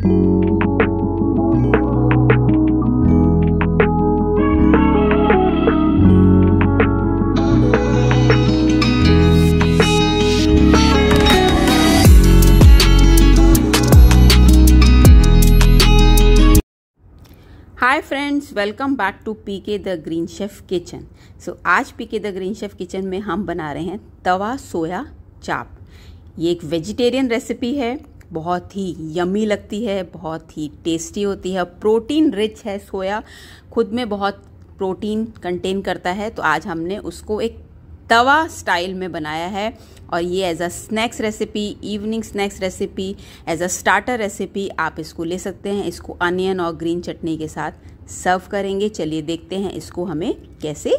hi friends welcome back to P K the green chef kitchen so आज P K the green chef kitchen में हम बना रहे हैं तवा सोया चाप ये एक वेजिटेरियन रेसिपी है बहुत ही यमी लगती है बहुत ही टेस्टी होती है प्रोटीन रिच है सोया खुद में बहुत प्रोटीन कंटेन करता है तो आज हमने उसको एक तवा स्टाइल में बनाया है और ये as a snacks recipe evening snacks recipe as a starter recipe आप इसको ले सकते हैं इसको अनियन और ग्रीन चटनी के साथ सर्व करेंगे चलिए देखते हैं इसको हमें कैसे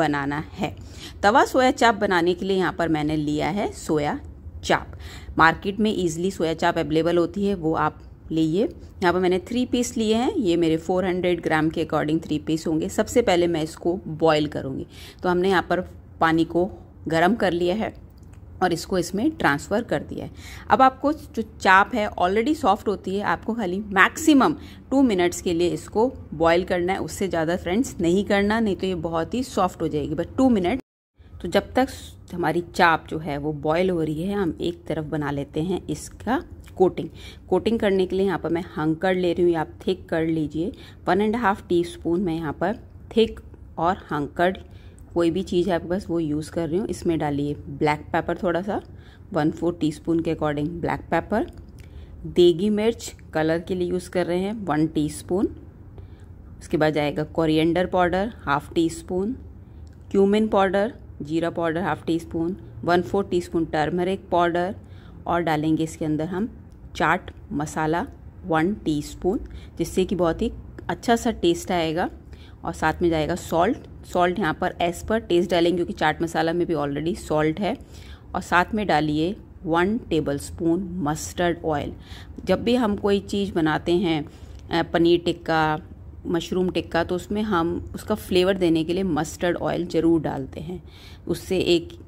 बनाना है तवा सोया चाप बनाने के लिए यहाँ पर मैंने लिया है सोया चाप मार्केट में ईजिली सोया चाप अवेलेबल होती है वो आप लीए यहाँ पर मैंने थ्री पीस लिए हैं ये मेरे 400 ग्राम के अकॉर्डिंग थ्री पीस होंगे सबसे पहले मैं इसको बॉईल करूँगी तो हमने यहाँ पर पानी को गर्म कर लिया है और इसको इसमें ट्रांसफ़र कर दिया है अब आपको जो चाप है ऑलरेडी सॉफ्ट होती है आपको खाली मैक्सिमम टू मिनट्स के लिए इसको बॉईल करना है उससे ज़्यादा फ्रेंड्स नहीं करना नहीं तो ये बहुत ही सॉफ्ट हो जाएगी बट टू मिनट तो जब तक हमारी चाप जो है वो बॉयल हो रही है हम एक तरफ बना लेते हैं इसका कोटिंग कोटिंग करने के लिए यहाँ पर मैं हंकड़ ले रही हूँ आप थिक कर लीजिए one and half teaspoon मैं यहाँ पर थिक और हंकड़ कोई भी चीज़ है आपके पास वो यूज़ कर रही हूँ इसमें डालिए ब्लैक पेपर थोड़ा सा वन फोर टी स्पून के अकॉर्डिंग ब्लैक पेपर देगी मिर्च कलर के लिए यूज़ कर रहे हैं वन टी स्पून उसके बाद जाएगा coriander powder half teaspoon cumin powder जीरा powder half teaspoon one four teaspoon turmeric powder और डालेंगे इसके अंदर हम चाट मसाला वन टी स्पून जिससे कि बहुत ही अच्छा सा टेस्ट आएगा और साथ में जाएगा सॉल्ट सॉल्ट यहाँ पर एज पर टेस्ट डालेंगे क्योंकि चाट मसाला में भी ऑलरेडी सॉल्ट है और साथ में डालिए one tablespoon mustard oil जब भी हम कोई चीज़ बनाते हैं पनीर टिक्का मशरूम टिक्का तो उसमें हम उसका फ्लेवर देने के लिए मस्टर्ड ऑयल ज़रूर डालते हैं उससे एक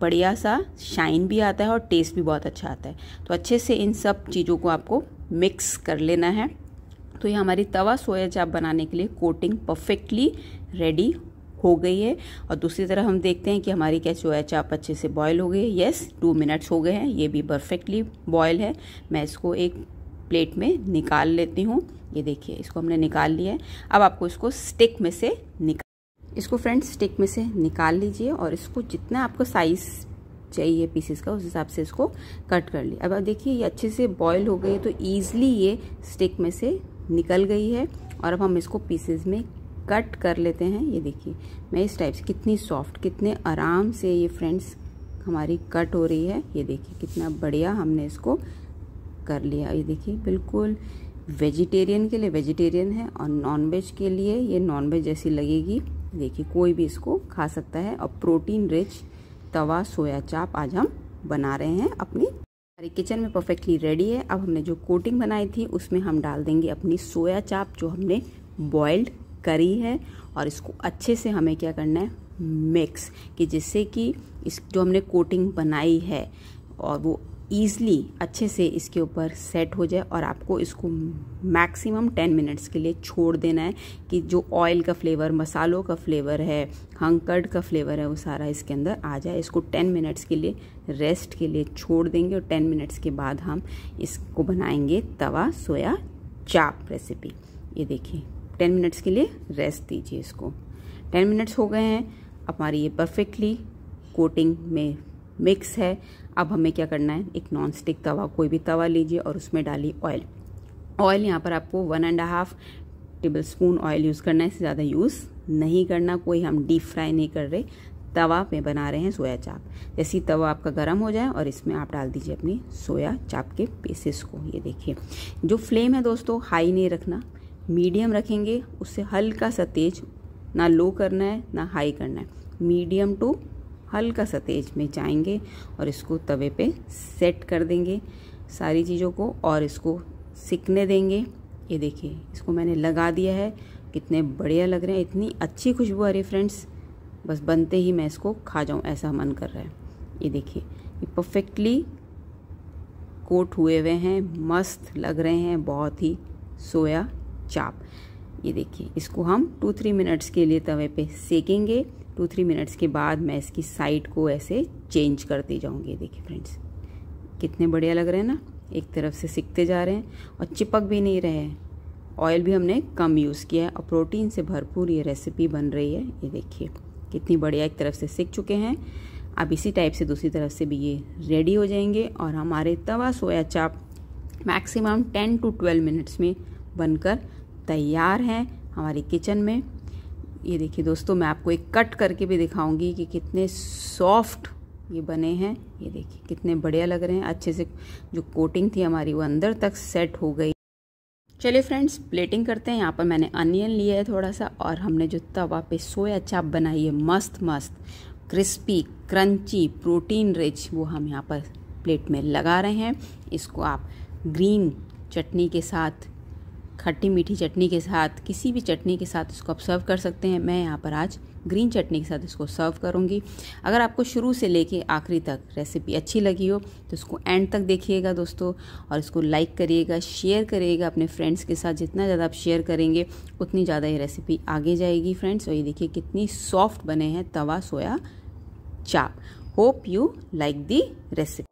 बढ़िया सा शाइन भी आता है और टेस्ट भी बहुत अच्छा आता है तो अच्छे से इन सब चीज़ों को आपको मिक्स कर लेना है तो ये हमारी तवा सोया चाप बनाने के लिए कोटिंग परफेक्टली रेडी हो गई है और दूसरी तरफ हम देखते हैं कि हमारी क्या सोया चाप अच्छे से बॉयल हो गई है यस टू मिनट्स हो गए हैं ये भी परफेक्टली बॉयल है मैं इसको एक प्लेट में निकाल लेती हूँ ये देखिए इसको हमने निकाल लिया है अब आपको इसको स्टिक में से निकाल इसको फ्रेंड्स स्टिक में से निकाल लीजिए और इसको जितना आपको साइज़ चाहिए पीसेस का उस हिसाब से इसको कट कर लिया अब आप देखिए ये अच्छे से बॉयल हो गई है तो ईज़िली ये स्टिक में से निकल गई है और अब हम इसको पीसेस में कट कर लेते हैं ये देखिए मैं इस टाइप से कितनी सॉफ्ट कितने आराम से ये फ्रेंड्स हमारी कट हो रही है ये देखिए कितना बढ़िया हमने इसको कर लिया ये देखिए बिल्कुल वेजिटेरियन के लिए वेजिटेरियन है और नॉन वेज के लिए ये नॉन वेज जैसी लगेगी देखिए कोई भी इसको खा सकता है और प्रोटीन रिच तवा सोया चाप आज हम बना रहे हैं अपनी हमारी किचन में परफेक्टली रेडी है अब हमने जो कोटिंग बनाई थी उसमें हम डाल देंगे अपनी सोया चाप जो हमने बॉइल्ड करी है और इसको अच्छे से हमें क्या करना है मिक्स कि जिससे कि इस जो हमने कोटिंग बनाई है और वो ईज़ली अच्छे से इसके ऊपर सेट हो जाए और आपको इसको मैक्सिमम टेन मिनट्स के लिए छोड़ देना है कि जो ऑयल का फ्लेवर मसालों का फ्लेवर है हंकर्ड का फ्लेवर है वो सारा इसके अंदर आ जाए इसको टेन मिनट्स के लिए रेस्ट के लिए छोड़ देंगे और टेन मिनट्स के बाद हम इसको बनाएंगे तवा सोया चाप रेसिपी ये देखिए टेन मिनट्स के लिए रेस्ट दीजिए इसको टेन मिनट्स हो गए हैं हमारी ये परफेक्टली कोटिंग में मिक्स है अब हमें क्या करना है एक नॉन स्टिक तवा कोई भी तवा लीजिए और उसमें डालिए ऑयल ऑयल यहाँ पर आपको one and half tablespoon oil use करना है इससे ज़्यादा यूज़ नहीं करना कोई हम डीप फ्राई नहीं कर रहे तवा पे बना रहे हैं सोया चाप जैसे तवा आपका गर्म हो जाए और इसमें आप डाल दीजिए अपनी सोया चाप के पीसेस को ये देखिए जो फ्लेम है दोस्तों हाई नहीं रखना मीडियम रखेंगे उससे हल्का सा तेज ना लो करना है ना हाई करना है मीडियम टू हल्का सा तेज में जाएंगे और इसको तवे पे सेट कर देंगे सारी चीज़ों को और इसको सिकने देंगे ये देखिए इसको मैंने लगा दिया है कितने बढ़िया लग रहे हैं इतनी अच्छी खुशबू आ रही फ्रेंड्स बस बनते ही मैं इसको खा जाऊँ ऐसा मन कर रहा है ये देखिए ये परफेक्टली कोट हुए हुए हैं मस्त लग रहे हैं बहुत ही सोया चाप ये देखिए इसको हम टू थ्री मिनट्स के लिए तवे पे सेकेंगे टू थ्री मिनट्स के बाद मैं इसकी साइड को ऐसे चेंज करती जाऊँगी देखिए फ्रेंड्स कितने बढ़िया लग रहे हैं ना एक तरफ से सीखते जा रहे हैं और चिपक भी नहीं रहे हैं ऑयल भी हमने कम यूज़ किया है और प्रोटीन से भरपूर ये रेसिपी बन रही है ये देखिए कितनी बढ़िया एक तरफ से सीख चुके हैं अब इसी टाइप से दूसरी तरफ से भी ये रेडी हो जाएंगे और हमारे तवा सोया चाप मैक्सिमम 10 टू 12 मिनट्स में बनकर तैयार हैं हमारी किचन में ये देखिए दोस्तों मैं आपको एक कट करके भी दिखाऊंगी कि कितने सॉफ्ट ये बने हैं ये देखिए कितने बढ़िया लग रहे हैं अच्छे से जो कोटिंग थी हमारी वो अंदर तक सेट हो गई चलिए फ्रेंड्स प्लेटिंग करते हैं यहाँ पर मैंने अनियन लिया है थोड़ा सा और हमने जो तवा पे सोया चाप बनाई है मस्त मस्त क्रिस्पी क्रंची प्रोटीन रिच वो हम यहाँ पर प्लेट में लगा रहे हैं इसको आप ग्रीन चटनी के साथ खट्टी मीठी चटनी के साथ किसी भी चटनी के साथ इसको आप सर्व कर सकते हैं मैं यहाँ पर आज ग्रीन चटनी के साथ इसको सर्व करूँगी अगर आपको शुरू से लेके आखिरी तक रेसिपी अच्छी लगी हो तो इसको एंड तक देखिएगा दोस्तों और इसको लाइक करिएगा शेयर करिएगा अपने फ्रेंड्स के साथ जितना ज़्यादा आप शेयर करेंगे उतनी ज़्यादा ये रेसिपी आगे जाएगी फ्रेंड्स और ये देखिए कितनी सॉफ्ट बने हैं तवा सोया चाप hope you like the recipe